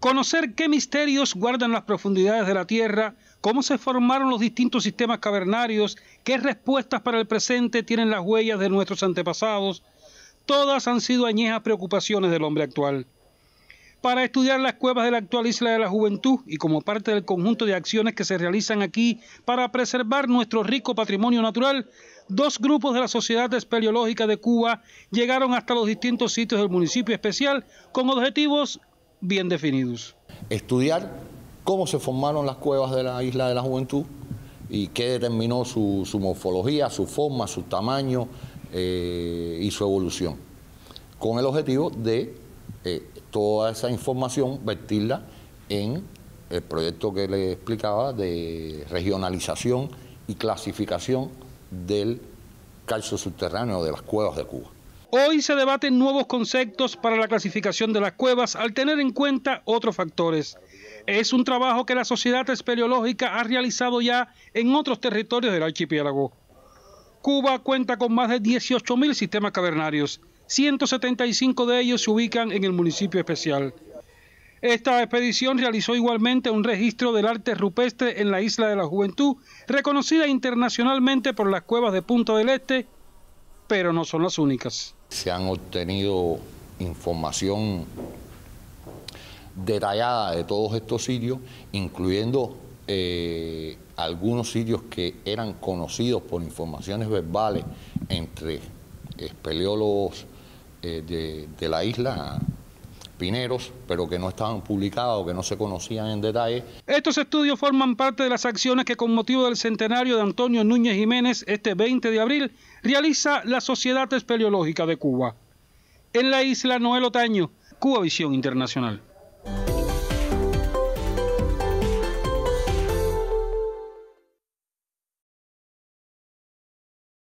Conocer qué misterios guardan las profundidades de la Tierra, cómo se formaron los distintos sistemas cavernarios, qué respuestas para el presente tienen las huellas de nuestros antepasados, todas han sido añejas preocupaciones del hombre actual. Para estudiar las cuevas de la actual Isla de la Juventud y como parte del conjunto de acciones que se realizan aquí para preservar nuestro rico patrimonio natural, dos grupos de la Sociedad Espeleológica de Cuba llegaron hasta los distintos sitios del municipio especial con objetivos bien definidos. Estudiar cómo se formaron las cuevas de la Isla de la Juventud y qué determinó su, morfología, su forma, su tamaño eh, y su evolución, con el objetivo de eh, toda esa información vertirla en el proyecto que le explicaba de regionalización y clasificación del calcio subterráneo de las cuevas de Cuba. Hoy se debaten nuevos conceptos para la clasificación de las cuevas al tener en cuenta otros factores. Es un trabajo que la Sociedad Espeleológica ha realizado ya en otros territorios del archipiélago. Cuba cuenta con más de 18.000 sistemas cavernarios. 175 de ellos se ubican en el municipio especial. Esta expedición realizó igualmente un registro del arte rupestre en la Isla de la Juventud, reconocida internacionalmente por las cuevas de Punto del Este, pero no son las únicas. Se han obtenido información detallada de todos estos sitios, incluyendo eh, algunos sitios que eran conocidos por informaciones verbales entre espeleólogos eh, de la isla, pineros, pero que no estaban publicados, que no se conocían en detalle. Estos estudios forman parte de las acciones que con motivo del centenario de Antonio Núñez Jiménez este 20 de abril realiza la Sociedad Espeleológica de Cuba. En la isla Noel Otaño, Cuba Visión Internacional.